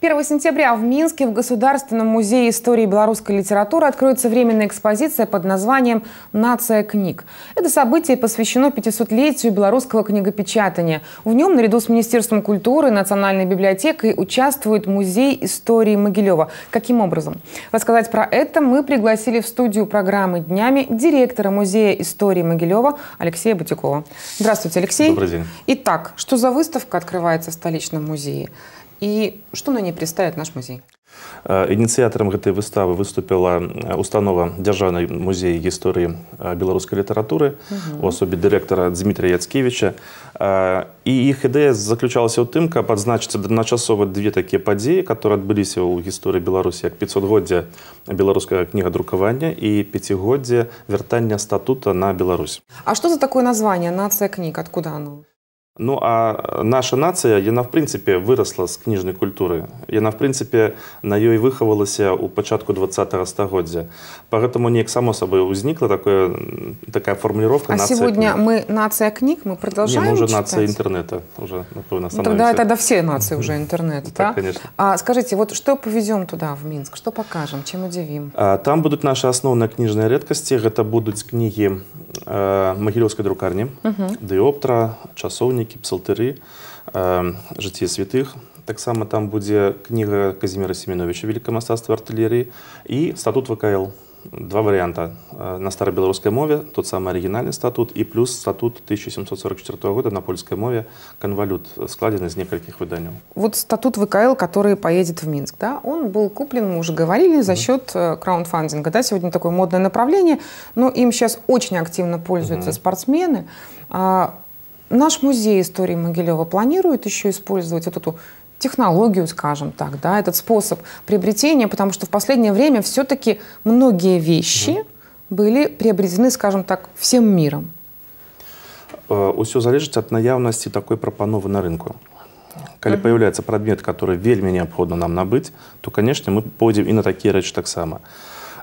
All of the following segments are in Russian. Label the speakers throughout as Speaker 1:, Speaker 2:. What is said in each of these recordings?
Speaker 1: 1 сентября в Минске в Государственном музее истории белорусской литературы откроется временная экспозиция под названием «Нация книг». Это событие посвящено 500-летию белорусского книгопечатания. В нем наряду с Министерством культуры Национальной библиотекой участвует Музей истории Могилева. Каким образом? Рассказать про это мы пригласили в студию программы «Днями» директора Музея истории Могилева Алексея Бутикова. Здравствуйте, Алексей. Добрый день. Итак, что за выставка открывается в столичном музее? и что на ней представит наш музей?
Speaker 2: Ініцыятарам гэтай выставы выступіла установа дзяржаўнай музеі гісторыі беларускай літаратуры у асобе дырэктара Дмітрия Яцкевіча. І іх ідэя заключалася ў тым, каб адзначыць адначасова две такія падзеі, которые адбыліся у гісторыі Беларусі як 500годдзя беларускага кнігадрукавання і пяцігоддзе вяртання статута на Беларусь.
Speaker 1: А што за такое название нация книг»? откуда оно?
Speaker 2: Ну а наша нация, она в принципе выросла с книжной культуры. она в принципе на и ёй выхавалася ў пачатку два стагоддзя. Поэтому неяк само собой возникла такое, такая формулировка. А нация сегодня книг.
Speaker 1: мы нация книг, мы продолжаем Нет, мы уже читать? нация
Speaker 2: интернета. Уже, напомню, ну, тогда, тогда все
Speaker 1: нации уже интернет. да? Так, конечно. А скажите, вот что повезем туда, в Минск? Что покажем, чем удивим?
Speaker 2: А, там будут наши основные книжные редкости, это будут книги. Могилевской друкарни, угу. Диоптра, часовники, псалтири, житие святых. Так само там будет книга Казимира Семеновича «Велике мастацтво артилерії» і статут ВКЛ два варианта э, На старобілоруській мове тот самый оригинальный статут, и плюс статут 1744 года на польской мове «Конвалют», э, складен из нескольких выданий
Speaker 1: Вот статут ВКЛ, который поедет в Минск, да, он был куплен, мы уже говорили, за счет э, краунфандинга. Да, сегодня такое модное направление, но им сейчас очень активно пользуются спортсмены. А, наш музей истории Могилева планирует еще использовать вот эту технологию, скажем так, да, этот способ приобретения, потому что в последнее время все-таки многие вещи угу. были приобретены, скажем так, всем миром.
Speaker 2: Усё э, залежыць от наявности такой прапановы на рынку. Когда mm -hmm. появляецца который вельми необходимо нам набыць, то конечно, мы пойдем и на такие такія так таксама.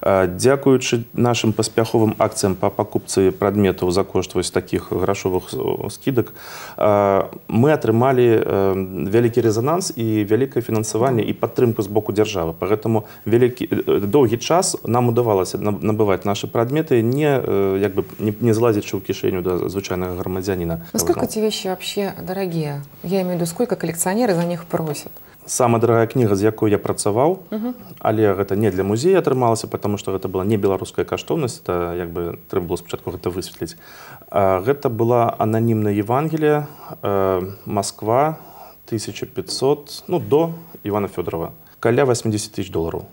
Speaker 2: А, дякуючи нашим поспяховым акциям по пакупцы предметов за кошт вось такіх грашовых скідак а, мы атрымалі э, великий резонанс и великое финансирование и падтрымку с боку державы. Поэтому вялікі э, доўгі час нам удавалось набывать наши предметы не как э, бы не, не в ў кішэню да звычайнага грамадзяніна. Насколько эти
Speaker 1: вещи вообще дорогие? Я имею в виду, сколько коллекционеры за них просят?
Speaker 2: самая дорогая книга, з якой я працаваў але гэта не для музея атрымалася потому что гэта была не беларуская каштоўнасць это як бы трэба было спачатку гэта высветліць а, гэта была ананімная евангелія э, Москва 1500 ну до Ивана Федорова, каля 80 тысяч долларов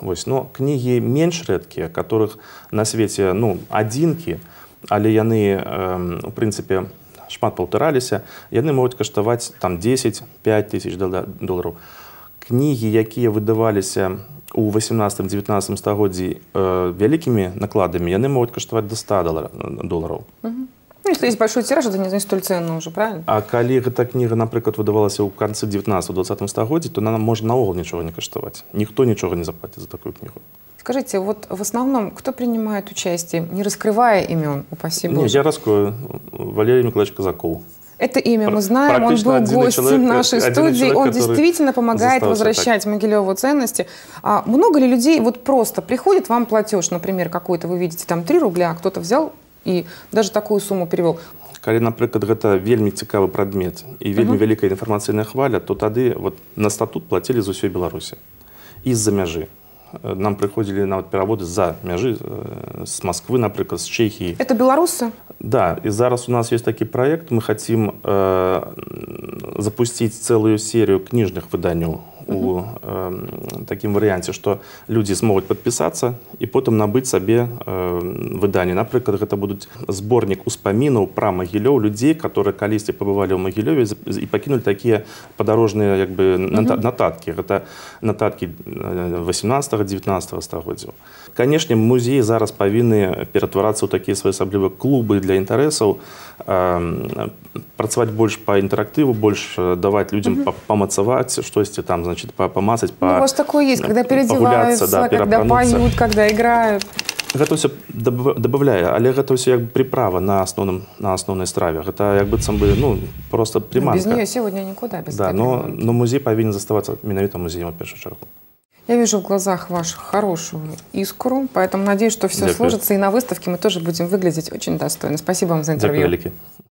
Speaker 2: Вось но кнігі менш рэдкія которых на свеце ну адзінкі але яны у эм, прынцыпе у шмат паўтыраліся яны могуць каштаваць там 10-5 тысяч долларов. кнігі якія выдаваліся у 18-19 стагоддзі э, вялікімі накладамі яны могуць каштаваць до 100 долларов. долараў
Speaker 1: Ну, если есть большой тираж, это не значит столь цену уже, правильно?
Speaker 2: А калі гэта кніга, напрыклад, выдавалася ў канцы 19-20 стагоддзі, то нам можа наогул нічога не каштаваць. Ніхто нічога не заплаціць за такую кнігу.
Speaker 1: Скажите, вот в основном кто принимает участие, не раскрывая имен, упаси бог. Нет, я
Speaker 2: раскрою. Валерий Николаевич Казаков.
Speaker 1: Это имя мы знаем, он был гостем человек, нашей студии, человек, он действительно помогает возвращать так. Могилеву ценности. А много ли людей вот просто приходит вам платеж, например, какой-то, вы видите, там 3 рубля, а кто-то взял и даже такую сумму перевел.
Speaker 2: Калі напрыклад гэта вельмі цікавы прадмет і вельмі uh -huh. вялікая хваля то тогда вот на статут платили за всю Беларусь і з-за мяжы Э, нам приходили на вот пераводы за межи э, с Москвы, например, с Чехии.
Speaker 1: Это белорусы.
Speaker 2: Да, и зараз у нас есть такой проект. Мы хотим э, запустить целую серию книжных выданий у э, такім варыянце што людзі змогуць падпісацца і потым набыць сабе э, выданне напрыклад гэта будуць зборнік успамінаў пра магілёў людзей которые калісьці пабывалі ў магілёве і пакінулі такія падарожныя як бы нататкі гэта нататкі 18 19 стагоддзяў канешне музеі зараз павінны ператварацца ў такія своеасабліва клубы для інтарэсаў э, працаваць больш па інтэрактыву больш даваць людзям памацаваць штосьці там значит значит, помацать, по... Ну, у вас такое есть, когда переодеваются, да, когда поют,
Speaker 1: когда играют.
Speaker 2: Гэта ўсё дабаўляе, але гэта ўсё бы приправа на основном, на асноўнай страве. Гэта як сам бы ну просто ну, прыманка. Без нее
Speaker 1: сегодня никуда без да, но,
Speaker 2: но музей павінен заставаться менавіта музеем в першую чаргу.
Speaker 1: Я вижу в глазах ваших хорошую искру, поэтому надеюсь, что все Дякую. сложится, и на выставке мы тоже будем выглядеть очень достойно. Спасибо вам за интервью.
Speaker 2: Дякую,